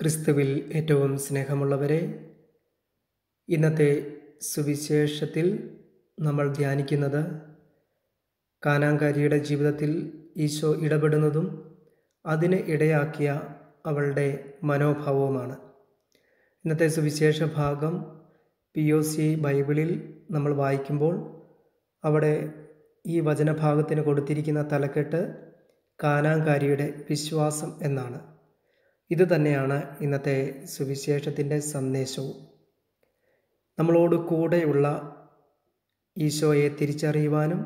ക്രിസ്തുവിൽ ഏറ്റവും സ്നേഹമുള്ളവരെ ഇന്നത്തെ സുവിശേഷത്തിൽ നമ്മൾ ധ്യാനിക്കുന്നത് കാനാങ്കാരിയുടെ ജീവിതത്തിൽ ഈശോ ഇടപെടുന്നതും അതിന് ഇടയാക്കിയ അവളുടെ മനോഭാവവുമാണ് ഇന്നത്തെ സുവിശേഷ ഭാഗം പി ഒ സി ബൈബിളിൽ നമ്മൾ വായിക്കുമ്പോൾ അവിടെ ഈ വചനഭാഗത്തിന് കൊടുത്തിരിക്കുന്ന തലക്കെട്ട് കാനാങ്കാരിയുടെ വിശ്വാസം എന്നാണ് ഇത് തന്നെയാണ് ഇന്നത്തെ സുവിശേഷത്തിൻ്റെ സന്ദേശവും നമ്മളോട് കൂടെയുള്ള ഈശോയെ തിരിച്ചറിയുവാനും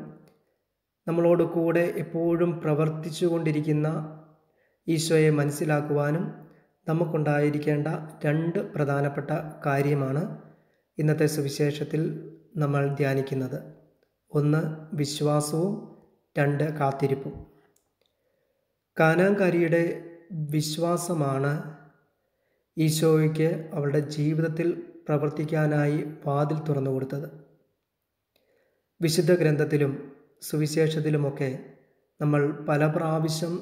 നമ്മളോട് കൂടെ എപ്പോഴും പ്രവർത്തിച്ചു കൊണ്ടിരിക്കുന്ന ഈശോയെ മനസ്സിലാക്കുവാനും നമുക്കുണ്ടായിരിക്കേണ്ട രണ്ട് പ്രധാനപ്പെട്ട കാര്യമാണ് ഇന്നത്തെ സുവിശേഷത്തിൽ നമ്മൾ ധ്യാനിക്കുന്നത് ഒന്ന് വിശ്വാസവും രണ്ട് കാത്തിരിപ്പും കാനാങ്കാരിയുടെ വിശ്വാസമാണ് ഈശോയ്ക്ക് അവളുടെ ജീവിതത്തിൽ പ്രവർത്തിക്കാനായി വാതിൽ തുറന്നു കൊടുത്തത് വിശുദ്ധ ഗ്രന്ഥത്തിലും സുവിശേഷത്തിലുമൊക്കെ നമ്മൾ പല പ്രാവശ്യം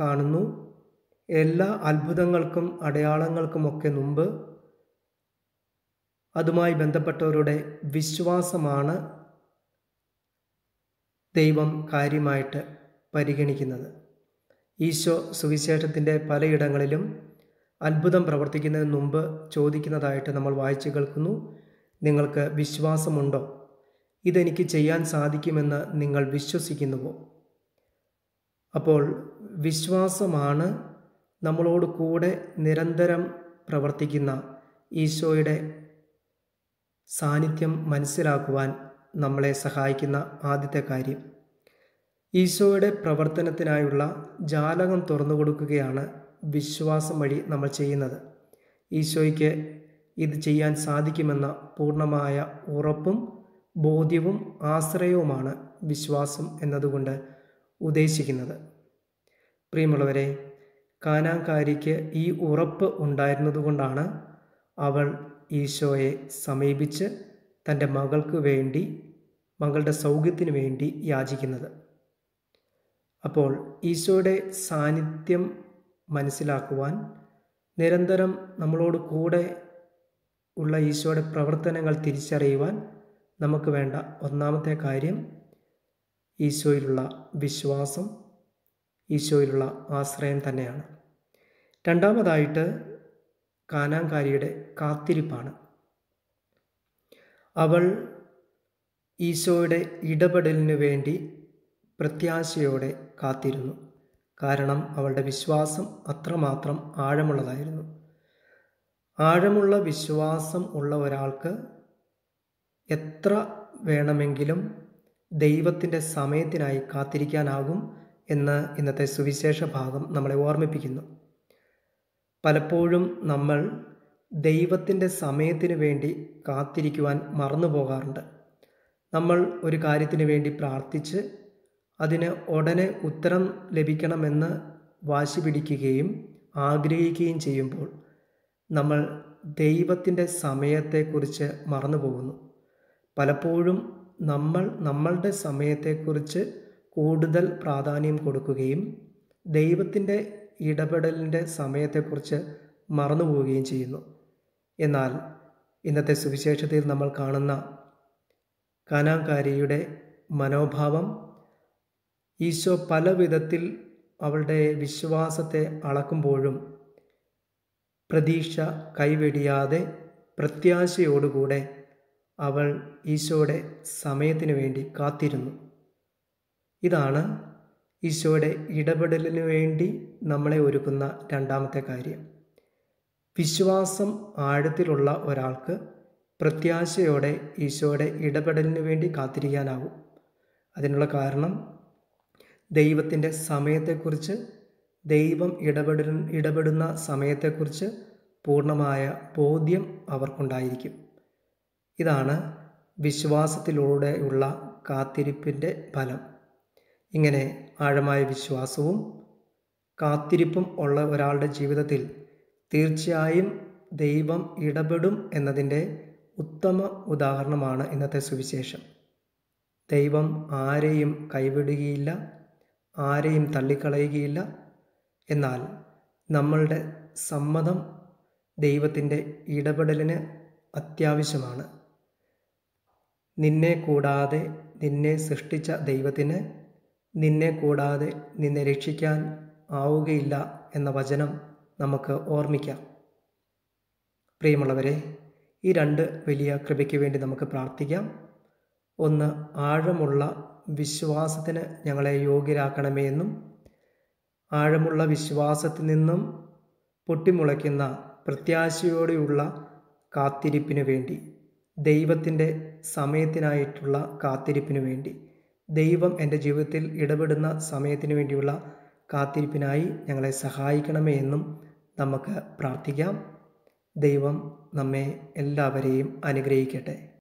കാണുന്നു എല്ലാ അത്ഭുതങ്ങൾക്കും അടയാളങ്ങൾക്കുമൊക്കെ മുമ്പ് അതുമായി ബന്ധപ്പെട്ടവരുടെ വിശ്വാസമാണ് ദൈവം കാര്യമായിട്ട് പരിഗണിക്കുന്നത് ഈശോ സുവിശേഷത്തിൻ്റെ പലയിടങ്ങളിലും അത്ഭുതം പ്രവർത്തിക്കുന്നതിന് മുമ്പ് ചോദിക്കുന്നതായിട്ട് നമ്മൾ വായിച്ചു കേൾക്കുന്നു നിങ്ങൾക്ക് വിശ്വാസമുണ്ടോ ഇതെനിക്ക് ചെയ്യാൻ സാധിക്കുമെന്ന് നിങ്ങൾ വിശ്വസിക്കുന്നുവോ അപ്പോൾ വിശ്വാസമാണ് നമ്മളോട് കൂടെ നിരന്തരം പ്രവർത്തിക്കുന്ന ഈശോയുടെ സാന്നിധ്യം മനസ്സിലാക്കുവാൻ നമ്മളെ സഹായിക്കുന്ന ആദ്യത്തെ കാര്യം ഈശോയുടെ പ്രവർത്തനത്തിനായുള്ള ജാലകം തുറന്നു കൊടുക്കുകയാണ് വിശ്വാസം വഴി നമ്മൾ ചെയ്യുന്നത് ഈശോയ്ക്ക് ഇത് ചെയ്യാൻ സാധിക്കുമെന്ന പൂർണ്ണമായ ഉറപ്പും ബോധ്യവും ആശ്രയവുമാണ് വിശ്വാസം എന്നതുകൊണ്ട് ഉദ്ദേശിക്കുന്നത് പ്രിയമുള്ളവരെ കാനാങ്കാരിക്ക് ഈ ഉറപ്പ് ഉണ്ടായിരുന്നതുകൊണ്ടാണ് അവൾ ഈശോയെ സമീപിച്ച് തൻ്റെ മകൾക്ക് വേണ്ടി മകളുടെ സൗഖ്യത്തിനു വേണ്ടി യാചിക്കുന്നത് അപ്പോൾ ഈശോയുടെ സാന്നിധ്യം മനസ്സിലാക്കുവാൻ നിരന്തരം നമ്മളോട് കൂടെ ഉള്ള ഈശോയുടെ പ്രവർത്തനങ്ങൾ തിരിച്ചറിയുവാൻ നമുക്ക് വേണ്ട ഒന്നാമത്തെ കാര്യം ഈശോയിലുള്ള വിശ്വാസം ഈശോയിലുള്ള ആശ്രയം തന്നെയാണ് രണ്ടാമതായിട്ട് കാനാങ്കാരിയുടെ കാത്തിരിപ്പാണ് അവൾ ഈശോയുടെ ഇടപെടലിന് വേണ്ടി പ്രത്യാശയോടെ കാത്തിരുന്നു കാരണം അവളുടെ വിശ്വാസം അത്രമാത്രം ആഴമുള്ളതായിരുന്നു ആഴമുള്ള വിശ്വാസം ഉള്ള ഒരാൾക്ക് എത്ര വേണമെങ്കിലും ദൈവത്തിൻ്റെ സമയത്തിനായി കാത്തിരിക്കാനാകും എന്ന് ഇന്നത്തെ സുവിശേഷ ഭാഗം നമ്മളെ ഓർമ്മിപ്പിക്കുന്നു പലപ്പോഴും നമ്മൾ ദൈവത്തിൻ്റെ സമയത്തിന് വേണ്ടി കാത്തിരിക്കുവാൻ മറന്നു പോകാറുണ്ട് നമ്മൾ ഒരു കാര്യത്തിന് വേണ്ടി പ്രാർത്ഥിച്ച് അതിന് ഉടനെ ഉത്തരം ലഭിക്കണമെന്ന് വാശി പിടിക്കുകയും ആഗ്രഹിക്കുകയും ചെയ്യുമ്പോൾ നമ്മൾ ദൈവത്തിൻ്റെ സമയത്തെക്കുറിച്ച് മറന്നു പോകുന്നു പലപ്പോഴും നമ്മൾ നമ്മളുടെ സമയത്തെക്കുറിച്ച് കൂടുതൽ പ്രാധാന്യം കൊടുക്കുകയും ദൈവത്തിൻ്റെ ഇടപെടലിൻ്റെ സമയത്തെക്കുറിച്ച് മറന്നു പോവുകയും ചെയ്യുന്നു എന്നാൽ ഇന്നത്തെ സുവിശേഷത്തിൽ നമ്മൾ കാണുന്ന കനാകാരിയുടെ മനോഭാവം ഈശോ പല വിധത്തിൽ അവളുടെ വിശ്വാസത്തെ അളക്കുമ്പോഴും പ്രതീക്ഷ കൈവെടിയാതെ പ്രത്യാശയോടുകൂടെ അവൾ ഈശോയുടെ സമയത്തിനു വേണ്ടി കാത്തിരുന്നു ഇതാണ് ഈശോയുടെ ഇടപെടലിനു വേണ്ടി നമ്മളെ ഒരുക്കുന്ന രണ്ടാമത്തെ കാര്യം വിശ്വാസം ആഴത്തിലുള്ള ഒരാൾക്ക് പ്രത്യാശയോടെ ഈശോയുടെ ഇടപെടലിനു വേണ്ടി കാത്തിരിക്കാനാവും അതിനുള്ള കാരണം ദൈവത്തിൻ്റെ സമയത്തെക്കുറിച്ച് ദൈവം ഇടപെട ഇടപെടുന്ന സമയത്തെക്കുറിച്ച് പൂർണ്ണമായ ബോധ്യം അവർക്കുണ്ടായിരിക്കും ഇതാണ് വിശ്വാസത്തിലൂടെയുള്ള കാത്തിരിപ്പിൻ്റെ ഫലം ഇങ്ങനെ ആഴമായ വിശ്വാസവും കാത്തിരിപ്പും ഉള്ള ഒരാളുടെ ജീവിതത്തിൽ തീർച്ചയായും ദൈവം ഇടപെടും എന്നതിൻ്റെ ഉത്തമ ഉദാഹരണമാണ് ഇന്നത്തെ സുവിശേഷം ദൈവം ആരെയും കൈവിടുകയില്ല ആരെയും തള്ളിക്കളയുകയില്ല എന്നാൽ നമ്മളുടെ സമ്മതം ദൈവത്തിൻ്റെ ഇടപെടലിന് അത്യാവശ്യമാണ് നിന്നെ കൂടാതെ നിന്നെ സൃഷ്ടിച്ച ദൈവത്തിന് നിന്നെ കൂടാതെ നിന്നെ രക്ഷിക്കാൻ ആവുകയില്ല എന്ന വചനം നമുക്ക് ഓർമ്മിക്കാം പ്രിയമുള്ളവരെ ഈ രണ്ട് വലിയ കൃപയ്ക്ക് വേണ്ടി നമുക്ക് പ്രാർത്ഥിക്കാം ഒന്ന് ആഴമുള്ള വിശ്വാസത്തിന് ഞങ്ങളെ യോഗ്യരാക്കണമേ എന്നും ആഴമുള്ള വിശ്വാസത്തിൽ നിന്നും പൊട്ടിമുളയ്ക്കുന്ന പ്രത്യാശയോടെയുള്ള കാത്തിരിപ്പിനു വേണ്ടി ദൈവത്തിൻ്റെ സമയത്തിനായിട്ടുള്ള കാത്തിരിപ്പിനു വേണ്ടി ദൈവം എൻ്റെ ജീവിതത്തിൽ ഇടപെടുന്ന സമയത്തിന് വേണ്ടിയുള്ള കാത്തിരിപ്പിനായി ഞങ്ങളെ സഹായിക്കണമേ എന്നും നമുക്ക് പ്രാർത്ഥിക്കാം ദൈവം നമ്മെ എല്ലാവരെയും അനുഗ്രഹിക്കട്ടെ